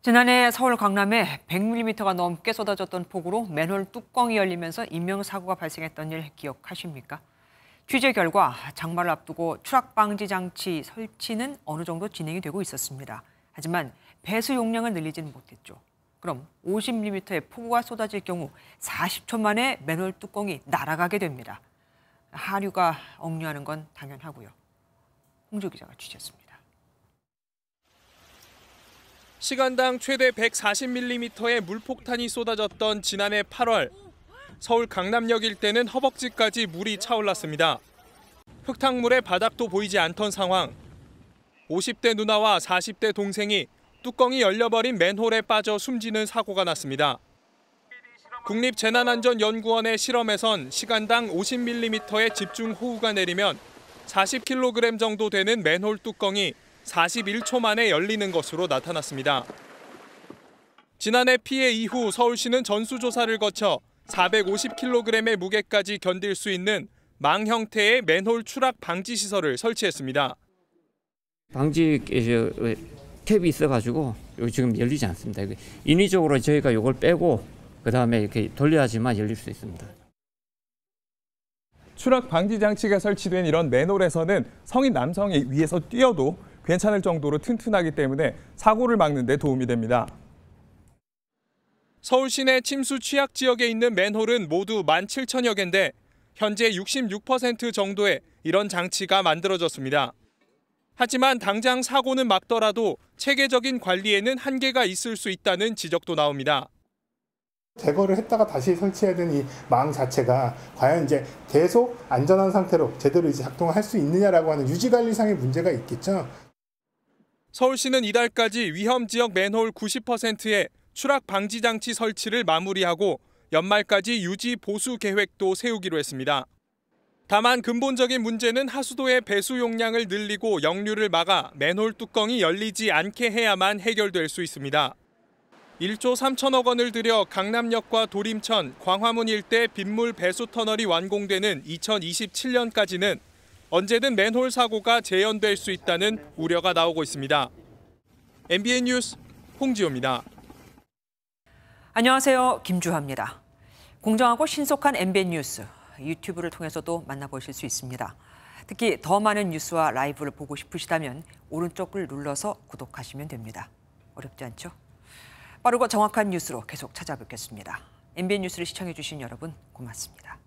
지난해 서울 강남에 100mm가 넘게 쏟아졌던 폭우로 맨홀 뚜껑이 열리면서 인명사고가 발생했던 일 기억하십니까? 취재 결과 장마를 앞두고 추락방지 장치 설치는 어느 정도 진행이 되고 있었습니다. 하지만 배수 용량을 늘리지는 못했죠. 그럼 50mm의 폭우가 쏟아질 경우 40초 만에 맨홀 뚜껑이 날아가게 됩니다. 하류가 억류하는 건 당연하고요. 홍조 기자가 취재했습니다. 시간당 최대 140mm의 물폭탄이 쏟아졌던 지난해 8월 서울 강남역 일대는 허벅지까지 물이 차올랐습니다. 흙탕물의 바닥도 보이지 않던 상황. 50대 누나와 40대 동생이 뚜껑이 열려버린 맨홀에 빠져 숨지는 사고가 났습니다. 국립재난안전연구원의 실험에선 시간당 50mm의 집중 호우가 내리면 40kg 정도 되는 맨홀 뚜껑이 41초 만에 열리는 것으로 나타났습니다. 지난해 피해 이후 서울시는 전수조사를 거쳐 450kg의 무게까지 견딜 수 있는 망 형태의 맨홀 추락 방지 시설을 설치했습니다. 방지 캡이 있어가지고 지금 열리지 않습니다. 인위적으로 저희가 이걸 빼고 그 다음에 이렇게 돌려야지만 열릴 수 있습니다. 추락 방지 장치가 설치된 이런 맨홀에서는 성인 남성이 위에서 뛰어도 괜찮을 정도로 튼튼하기 때문에 사고를 막는 데 도움이 됩니다. 서울 시내 침수 취약 지역에 있는 맨홀은 모두 17,000여 개인데 현재 66% 정도의 이런 장치가 만들어졌습니다. 하지만 당장 사고는 막더라도 체계적인 관리에는 한계가 있을 수 있다는 지적도 나옵니다. 제거를 했다가 다시 설치해야 되는 이망 자체가 과연 이제 계속 안전한 상태로 제대로 이제 작동할 수 있느냐라고 하는 유지 관리상의 문제가 있겠죠. 서울시는 이달까지 위험 지역 맨홀 90%에 추락 방지 장치 설치를 마무리하고 연말까지 유지 보수 계획도 세우기로 했습니다. 다만 근본적인 문제는 하수도의 배수 용량을 늘리고 역류를 막아 맨홀 뚜껑이 열리지 않게 해야만 해결될 수 있습니다. 1조 3천억 원을 들여 강남역과 도림천, 광화문 일대 빗물 배수 터널이 완공되는 2027년까지는 언제든 맨홀 사고가 재현될 수 있다는 우려가 나오고 있습니다. MBN 뉴스 홍지호입니다. 안녕하세요. 김주하입니다. 공정하고 신속한 MBN 뉴스 유튜브를 통해서도 만나보실 수 있습니다. 특히 더 많은 뉴스와 라이브를 보고 싶으시다면 오른쪽을 눌러서 구독하시면 됩니다. 어렵지 않죠? 빠르고 정확한 뉴스로 계속 찾아뵙겠습니다. MBN 뉴스를 시청해주신 여러분 고맙습니다.